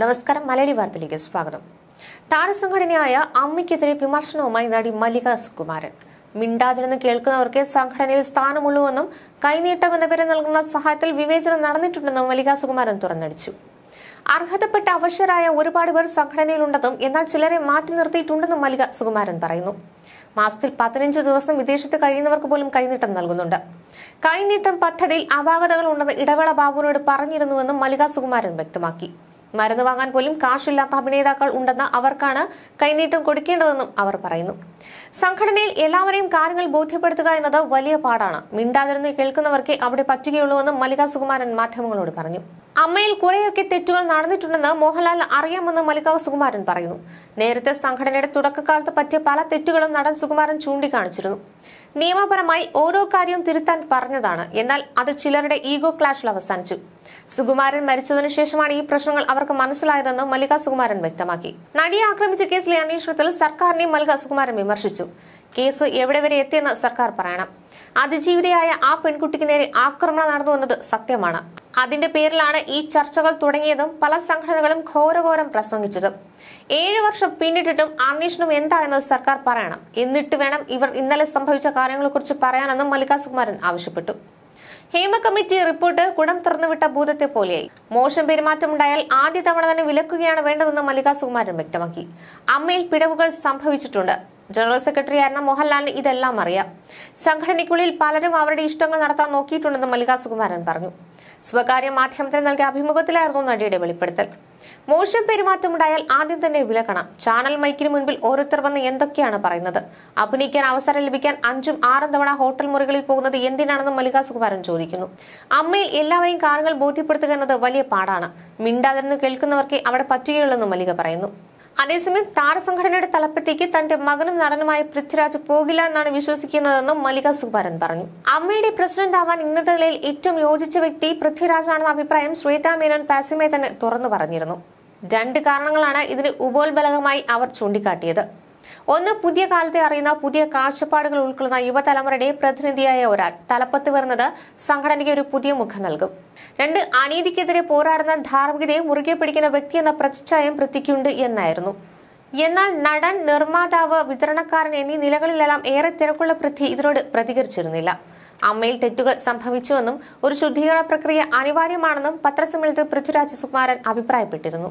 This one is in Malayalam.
നമസ്കാരം മലയാളി വാർത്തയിലേക്ക് സ്വാഗതം താരസംഘടനയായ അമ്മയ്ക്കെതിരെ വിമർശനവുമായി നടി മല്ലിക സുകുമാരൻ മിണ്ടാതിരുന്ന് കേൾക്കുന്നവർക്ക് സംഘടനയിൽ സ്ഥാനമുള്ളൂവെന്നും കൈനീട്ടം എന്ന പേരെ നൽകുന്ന സഹായത്തിൽ വിവേചനം നടന്നിട്ടുണ്ടെന്നും മല്ലിക സുകുമാരൻ തുറന്നടിച്ചു അർഹതപ്പെട്ട അവശ്യരായ ഒരുപാട് പേർ സംഘടനയിലുണ്ടെന്നും എന്നാൽ ചിലരെ മാറ്റി നിർത്തിയിട്ടുണ്ടെന്നും മല്ലിക സുകുമാരൻ പറയുന്നു മാസത്തിൽ പതിനഞ്ച് ദിവസം വിദേശത്ത് കഴിയുന്നവർക്ക് പോലും കൈനീട്ടം നൽകുന്നുണ്ട് കൈനീട്ടം പദ്ധതിയിൽ അപാകതകൾ ഉണ്ടെന്ന് ഇടവേള ബാബുവിനോട് പറഞ്ഞിരുന്നുവെന്നും മല്ലിക സുകുമാരൻ വ്യക്തമാക്കി മരുന്ന് വാങ്ങാൻ പോലും കാശില്ലാത്ത അഭിനേതാക്കൾ ഉണ്ടെന്ന് അവർക്കാണ് കൈനീട്ടം കൊടുക്കേണ്ടതെന്നും അവർ പറയുന്നു സംഘടനയിൽ എല്ലാവരെയും കാര്യങ്ങൾ ബോധ്യപ്പെടുത്തുക എന്നത് വലിയ പാടാണ് മിണ്ടാതിരുന്ന് കേൾക്കുന്നവർക്കേ അവിടെ പറ്റുകയുള്ളൂവെന്നും മല്ലികാ സുകുമാരൻ മാധ്യമങ്ങളോട് പറഞ്ഞു അമ്മയിൽ കുറെയൊക്കെ തെറ്റുകൾ നടന്നിട്ടുണ്ടെന്ന് മോഹൻലാൽ അറിയാമെന്ന് മലികാവ് സുകുമാരൻ പറയുന്നു നേരത്തെ സംഘടനയുടെ തുടക്കകാലത്ത് പറ്റിയ പല തെറ്റുകളും നടൻ സുകുമാരൻ ചൂണ്ടിക്കാണിച്ചിരുന്നു നിയമപരമായി ഓരോ കാര്യവും തിരുത്താൻ പറഞ്ഞതാണ് എന്നാൽ അത് ചിലരുടെ ഈഗോ ക്ലാഷിൽ അവസാനിച്ചു സുകുമാരൻ മരിച്ചതിനു ശേഷമാണ് ഈ പ്രശ്നങ്ങൾ അവർക്ക് മനസ്സിലായതെന്ന് മല്ലിക സുകുമാരൻ വ്യക്തമാക്കി നടിയെ ആക്രമിച്ച കേസിലെ അന്വേഷണത്തിൽ സർക്കാരിനെ മല്ലിക സുകുമാരൻ വിമർശിച്ചു കേസ് എവിടെ വരെ എത്തിയെന്ന് സർക്കാർ പറയണം അതിജീവിതയായ ആ പെൺകുട്ടിക്ക് നേരെ ആക്രമണം നടന്നു എന്നത് സത്യമാണ് അതിന്റെ പേരിലാണ് ഈ ചർച്ചകൾ തുടങ്ങിയതും പല സംഘടനകളും ഘോരഘോരം പ്രസംഗിച്ചതും ഏഴ് വർഷം പിന്നിട്ടിട്ടും അന്വേഷണം എന്താ എന്നത് സർക്കാർ പറയണം എന്നിട്ട് വേണം ഇവർ ഇന്നലെ സംഭവിച്ച കാര്യങ്ങളെക്കുറിച്ച് പറയാനെന്നും മല്ലിക സുകുമാരൻ ആവശ്യപ്പെട്ടു ഹേമ കമ്മിറ്റി റിപ്പോർട്ട് കുടം തുറന്നുവിട്ട ഭൂതത്തെ പോലെയായി മോശം ഉണ്ടായാൽ ആദ്യ തവണ തന്നെ വിലക്കുകയാണ് വേണ്ടതെന്ന് മല്ലിക സുകുമാരൻ വ്യക്തമാക്കി അമ്മയിൽ പിടവുകൾ സംഭവിച്ചിട്ടുണ്ട് ജനറൽ സെക്രട്ടറി ആയിരുന്ന മോഹൻലാലിന് ഇതെല്ലാം അറിയാം സംഘടനയ്ക്കുള്ളിൽ പലരും അവരുടെ ഇഷ്ടങ്ങൾ നടത്താൻ നോക്കിയിട്ടുണ്ടെന്ന് മല്ലിക സുകുമാരൻ പറഞ്ഞു സ്വകാര്യ മാധ്യമത്തിന് നൽകിയ അഭിമുഖത്തിലായിരുന്നു നടിയുടെ വെളിപ്പെടുത്തൽ മോശം പെരുമാറ്റമുണ്ടായാൽ ആദ്യം തന്നെ വിലക്കണം ചാനൽ മൈക്കിന് മുൻപിൽ ഓരോരുത്തർ വന്ന് എന്തൊക്കെയാണ് പറയുന്നത് അഭിനയിക്കാൻ അവസരം ലഭിക്കാൻ അഞ്ചും ആറും തവണ ഹോട്ടൽ മുറികളിൽ പോകുന്നത് എന്തിനാണെന്ന് മല്ലിക സുകുമാരൻ ചോദിക്കുന്നു അമ്മയിൽ എല്ലാവരെയും കാര്യങ്ങൾ ബോധ്യപ്പെടുത്തുക എന്നത് വലിയ പാടാണ് മിണ്ടാതിരുന്ന് കേൾക്കുന്നവർക്ക് അവിടെ പറ്റുകയുള്ളെന്നും മല്ലിക പറയുന്നു അതേസമയം താരസംഘടനയുടെ തലപ്പത്തേക്ക് തന്റെ മകനും നടനുമായ പൃഥ്വിരാജ് പോകില്ല എന്നാണ് വിശ്വസിക്കുന്നതെന്നും മല്ലിക സുബരൻ പറഞ്ഞു അമ്മയുടെ പ്രസിഡന്റ് ആവാൻ ഇന്നത്തെ നിലയിൽ ഏറ്റവും യോജിച്ച വ്യക്തി പൃഥ്വിരാജാണെന്ന അഭിപ്രായം ശ്വേതാ മേനോൻ പാസിമേ തന്നെ തുറന്നു പറഞ്ഞിരുന്നു രണ്ട് കാരണങ്ങളാണ് ഇതിന് ഉപോത്ബലകമായി അവർ ചൂണ്ടിക്കാട്ടിയത് ഒന്ന് പുതിയ കാലത്തെ അറിയുന്ന പുതിയ കാഴ്ചപ്പാടുകൾ ഉൾക്കൊള്ളുന്ന യുവതലമുറയുടെ പ്രതിനിധിയായ ഒരാൾ തലപ്പത്ത് വരുന്നത് സംഘടനയ്ക്ക് ഒരു പുതിയ മുഖം നൽകും രണ്ട് അനീതിക്കെതിരെ പോരാടുന്ന ധാർമ്മികതയെ മുറുകെ പിടിക്കുന്ന വ്യക്തി എന്ന പ്രതിച്ഛായം പൃഥ്വിക്കുണ്ട് എന്നായിരുന്നു എന്നാൽ നടൻ നിർമ്മാതാവ് വിതരണക്കാരൻ എന്നീ നിലകളിലെല്ലാം ഏറെ തിരക്കുള്ള പ്രതി ഇതിനോട് പ്രതികരിച്ചിരുന്നില്ല അമ്മയിൽ തെറ്റുകൾ സംഭവിച്ചുവെന്നും ഒരു ശുദ്ധീകരണ പ്രക്രിയ അനിവാര്യമാണെന്നും പത്രസമ്മേളനത്തിൽ പൃഥ്വിരാജ് സുകുമാരൻ അഭിപ്രായപ്പെട്ടിരുന്നു